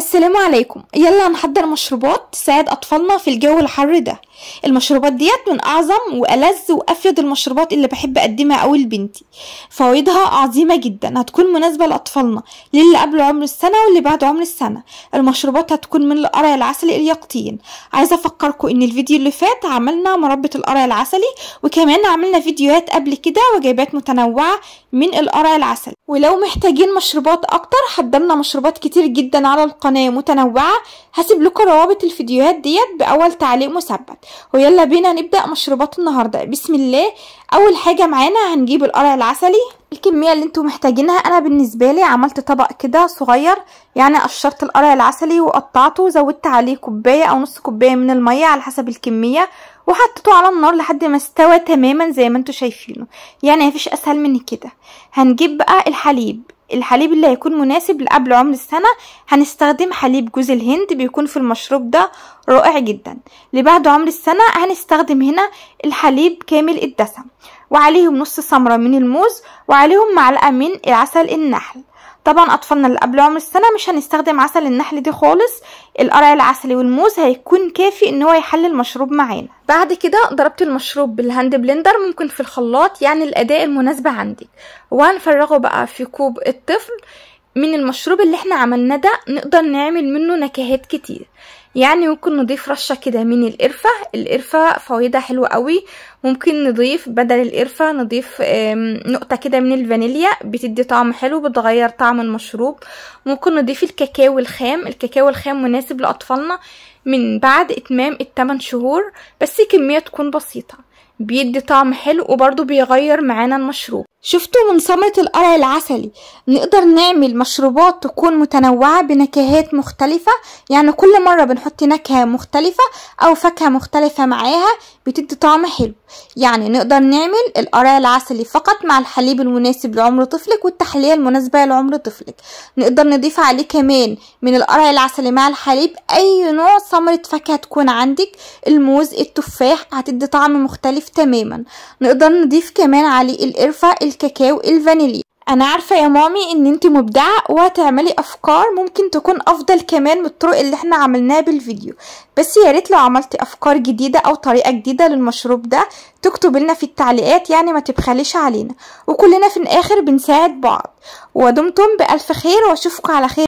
السلام عليكم يلا نحضر مشروبات تساعد أطفالنا في الجو الحر ده المشروبات ديت من اعظم والذ وافيد المشروبات اللي بحب اقدمها قوي لبنتي فوائدها عظيمه جدا هتكون مناسبه لاطفالنا للي قبل عمر السنه واللي بعد عمر السنه المشروبات هتكون من القرع العسلي اليقطين عايزه افكركم ان الفيديو اللي فات عملنا مربى القرع العسلي وكمان عملنا فيديوهات قبل كده وجبات متنوعه من القرع العسلي ولو محتاجين مشروبات اكتر حضرنا مشروبات كتير جدا على القناه متنوعه هسيب لكم روابط الفيديوهات ديت باول تعليق مثبت ويلا بينا نبدأ مشروبات النهاردة بسم الله اول حاجة معانا هنجيب القرع العسلي الكمية اللي انتم محتاجينها انا بالنسبة لي عملت طبق كده صغير يعني قشرت القرع العسلي وقطعته وزودت عليه كوباية او نص كوباية من المية على حسب الكمية وحطيته على النار لحد ما استوى تماما زي ما انتم شايفينه يعني مفيش اسهل من كده هنجيب بقى الحليب الحليب اللي هيكون مناسب لقبل عمر السنة هنستخدم حليب جوز الهند بيكون في المشروب ده رائع جدا لبعد عمر السنة هنستخدم هنا الحليب كامل الدسم وعليهم نص سمرة من الموز وعليهم معلقة من عسل النحل طبعا اطفالنا اللي قبل عمر السنه مش هنستخدم عسل النحل دي خالص القرع العسلي والموز هيكون كافي ان هو يحل المشروب معانا بعد كده ضربت المشروب بالهاند بلندر ممكن في الخلاط يعني الاداء المناسبه عندك وهنفرغه بقى في كوب الطفل من المشروب اللي احنا عملناه ده نقدر نعمل منه نكهات كتير يعني ممكن نضيف رشة كده من القرفة القرفة فوائدها حلوة قوي ممكن نضيف بدل القرفة نضيف نقطة كده من الفانيليا بتدي طعم حلو بتغير طعم المشروب ممكن نضيف الكاكاو الخام الكاكاو الخام مناسب لأطفالنا من بعد اتمام التمن شهور بس كمية تكون بسيطة بيدي طعم حلو وبرضه بيغير معانا المشروب شفتوا من ثمرة القرع العسلي نقدر نعمل مشروبات تكون متنوعة بنكهات مختلفة يعني كل مرة بنحط نكهة مختلفة أو فاكهة مختلفة معاها بتدي طعم حلو يعني نقدر نعمل القرع العسلي فقط مع الحليب المناسب لعمر طفلك والتحلية المناسبة لعمر طفلك نقدر نضيف عليه كمان من القرع العسلي مع الحليب أي نوع ثمرة فاكهة تكون عندك الموز التفاح هتدي طعم مختلف تماما نقدر نضيف كمان عليه القرفة الكاكاو الفانيليا انا عارفه يا مامي ان انت مبدعه وهتعملي افكار ممكن تكون افضل كمان من الطرق اللي احنا عملناها بالفيديو بس يا ريت لو عملتي افكار جديده او طريقه جديده للمشروب ده تكتب لنا في التعليقات يعني ما تبخليش علينا وكلنا في الاخر بنساعد بعض ودمتم بالف خير واشوفكم على خير